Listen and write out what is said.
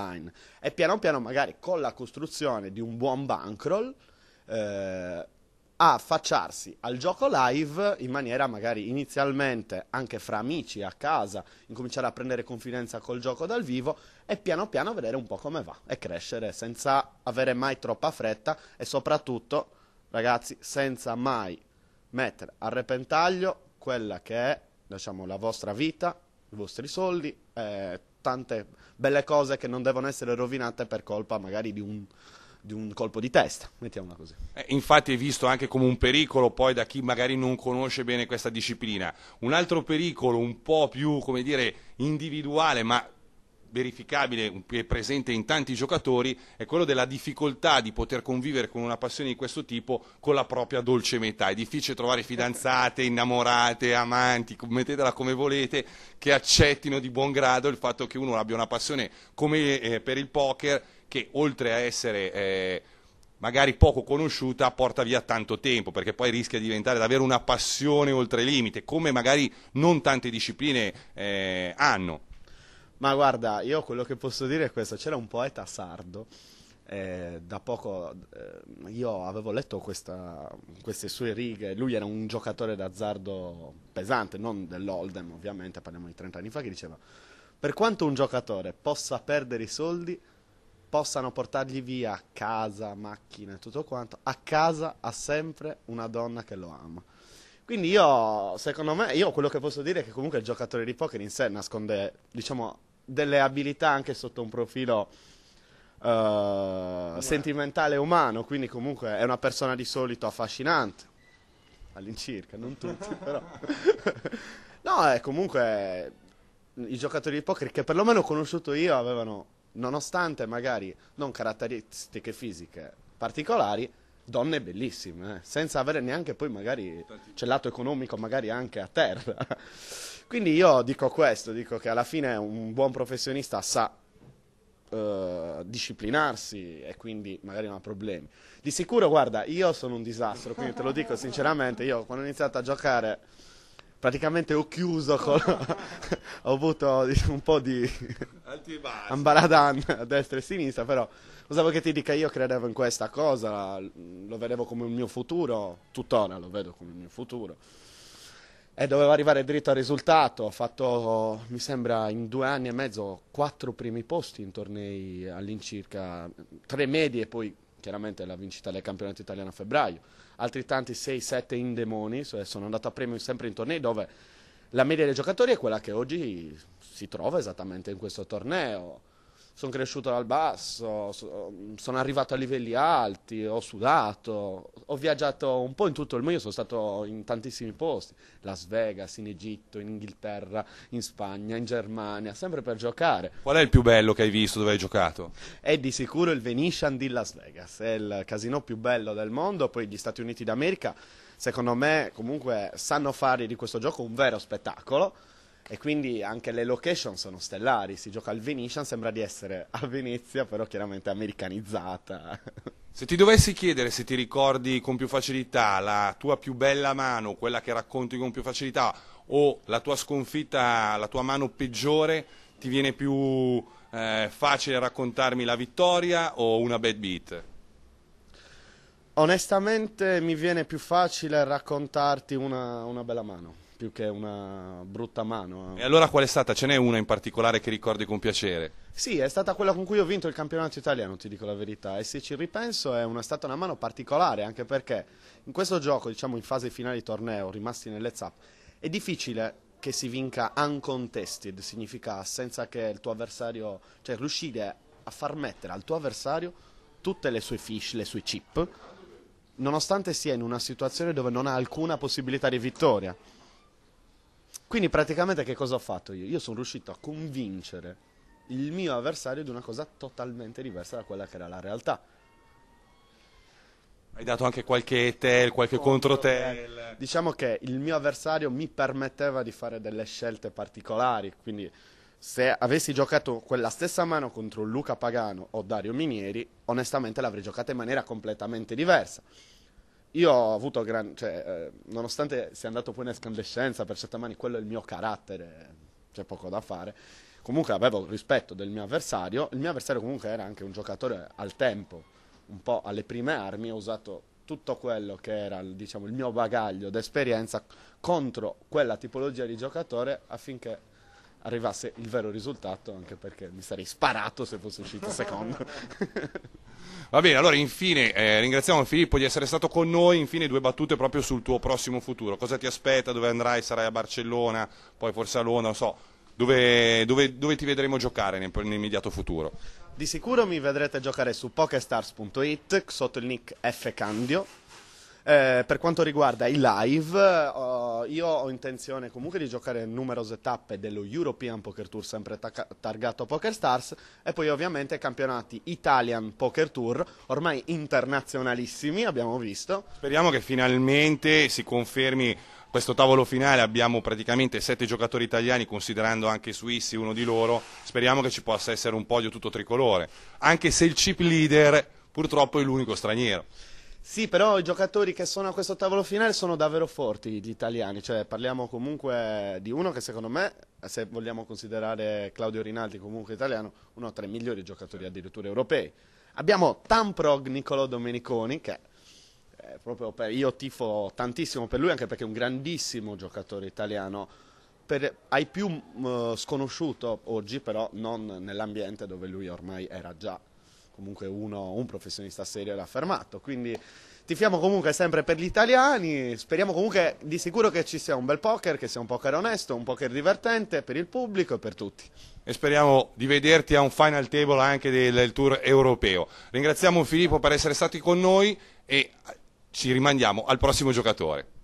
Line. E piano piano, magari con la costruzione di un buon bankroll, eh, affacciarsi al gioco live in maniera magari inizialmente anche fra amici a casa, incominciare a prendere confidenza col gioco dal vivo e piano piano vedere un po' come va e crescere senza avere mai troppa fretta e soprattutto, ragazzi, senza mai mettere a repentaglio quella che è diciamo, la vostra vita, i vostri soldi. Eh, tante belle cose che non devono essere rovinate per colpa magari di un, di un colpo di testa, mettiamola così. Eh, infatti è visto anche come un pericolo poi da chi magari non conosce bene questa disciplina. Un altro pericolo un po' più, come dire, individuale, ma verificabile è presente in tanti giocatori è quello della difficoltà di poter convivere con una passione di questo tipo con la propria dolce metà. È difficile trovare fidanzate, innamorate, amanti, mettetela come volete, che accettino di buon grado il fatto che uno abbia una passione come eh, per il poker che oltre a essere eh, magari poco conosciuta porta via tanto tempo perché poi rischia di diventare davvero una passione oltre limite come magari non tante discipline eh, hanno ma guarda, io quello che posso dire è questo, c'era un poeta sardo, eh, da poco eh, io avevo letto questa, queste sue righe, lui era un giocatore d'azzardo pesante, non dell'Oldem ovviamente, parliamo di 30 anni fa, che diceva, per quanto un giocatore possa perdere i soldi, possano portargli via casa, macchina e tutto quanto, a casa ha sempre una donna che lo ama. Quindi io, secondo me, io quello che posso dire è che comunque il giocatore di poker in sé nasconde, diciamo, delle abilità anche sotto un profilo uh, sentimentale e umano, quindi comunque è una persona di solito affascinante, all'incirca, non tutti però. no, è comunque i giocatori di poker che perlomeno ho conosciuto io avevano, nonostante magari non caratteristiche fisiche particolari, donne bellissime, eh, senza avere neanche poi magari, c'è cioè, lato economico magari anche a terra. Quindi io dico questo, dico che alla fine un buon professionista sa Uh, disciplinarsi e quindi magari non ha problemi. Di sicuro, guarda, io sono un disastro, quindi te lo dico sinceramente, io quando ho iniziato a giocare praticamente ho chiuso, con... ho avuto diciamo, un po' di ambaradan a destra e a sinistra, però usavo che ti dica, io credevo in questa cosa, lo vedevo come un mio futuro, tuttora lo vedo come un mio futuro e doveva arrivare dritto al risultato, ha fatto, mi sembra, in due anni e mezzo quattro primi posti in tornei all'incirca, tre medie poi chiaramente la vincita del campionato italiano a febbraio, altri tanti 6-7 indemoni, eh, sono andato a premio sempre in tornei dove la media dei giocatori è quella che oggi si trova esattamente in questo torneo sono cresciuto dal basso, mm, sono arrivato a livelli alti, ho sudato, ho viaggiato un po' in tutto il mondo, sono stato in tantissimi posti, Las Vegas, in Egitto, in Inghilterra, in Spagna, in Germania, sempre per giocare. Qual è il più bello che hai visto dove hai giocato? È di sicuro il Venetian di Las Vegas, è il casino più bello del mondo, poi gli Stati Uniti d'America, secondo me comunque sanno fare di questo gioco un vero spettacolo e quindi anche le location sono stellari, si gioca al Venetian, sembra di essere a Venezia, però chiaramente americanizzata. Se ti dovessi chiedere se ti ricordi con più facilità la tua più bella mano, quella che racconti con più facilità, o la tua sconfitta, la tua mano peggiore, ti viene più eh, facile raccontarmi la vittoria o una bad beat? Onestamente mi viene più facile raccontarti una, una bella mano più che una brutta mano. Eh. E allora qual è stata? Ce n'è una in particolare che ricordi con piacere? Sì, è stata quella con cui ho vinto il campionato italiano, ti dico la verità. E se ci ripenso è una, stata una mano particolare, anche perché in questo gioco, diciamo in fase finale di torneo, rimasti nelle zap, è difficile che si vinca uncontested, significa senza che il tuo avversario, cioè riuscire a far mettere al tuo avversario tutte le sue fish, le sue chip, nonostante sia in una situazione dove non ha alcuna possibilità di vittoria. Quindi praticamente che cosa ho fatto io? Io sono riuscito a convincere il mio avversario di una cosa totalmente diversa da quella che era la realtà. Hai dato anche qualche tel, qualche contro, contro tel. Diciamo che il mio avversario mi permetteva di fare delle scelte particolari, quindi se avessi giocato quella stessa mano contro Luca Pagano o Dario Minieri, onestamente l'avrei giocata in maniera completamente diversa. Io ho avuto gran... cioè, eh, nonostante sia andato poi in escandescenza, per certe mani quello è il mio carattere, c'è poco da fare. Comunque avevo rispetto del mio avversario, il mio avversario comunque era anche un giocatore al tempo, un po' alle prime armi, ho usato tutto quello che era diciamo, il mio bagaglio d'esperienza contro quella tipologia di giocatore affinché arrivasse il vero risultato, anche perché mi sarei sparato se fosse uscito secondo. Va bene, allora infine eh, ringraziamo Filippo di essere stato con noi, infine due battute proprio sul tuo prossimo futuro, cosa ti aspetta, dove andrai, sarai a Barcellona, poi forse a Londra, non so, dove, dove, dove ti vedremo giocare nel, nell'immediato futuro? Di sicuro mi vedrete giocare su pokestars.it sotto il nick F. Candio. Eh, per quanto riguarda i live, oh, io ho intenzione comunque di giocare numerose tappe dello European Poker Tour, sempre ta- targato a Stars, e poi ovviamente campionati Italian Poker Tour, ormai internazionalissimi, abbiamo visto. Speriamo che finalmente si confermi questo tavolo finale abbiamo praticamente sette giocatori italiani, considerando anche suissi uno di loro. Speriamo che ci possa essere un podio tutto tricolore, anche se il chip leader purtroppo è l'unico straniero. Sì, però i giocatori che sono a questo tavolo finale sono davvero forti, gli italiani. Cioè, parliamo comunque di uno che secondo me, se vogliamo considerare Claudio Rinaldi comunque italiano, uno tra i migliori giocatori addirittura europei. Abbiamo Tamprog Niccolò Domeniconi, che eh, per, io tifo tantissimo per lui, anche perché è un grandissimo giocatore italiano. Per, ai più mh, eh, sconosciuto oggi, però non nell'ambiente dove lui ormai era già comunque uno, un professionista serio l'ha fermato. Quindi tifiamo comunque sempre per gli italiani, speriamo comunque di sicuro che ci sia un bel poker, che sia un poker onesto, un poker divertente per il pubblico e per tutti. E speriamo di vederti a un final table anche del, del tour europeo. Ringraziamo Filippo per essere stati con noi e ci rimandiamo al prossimo giocatore.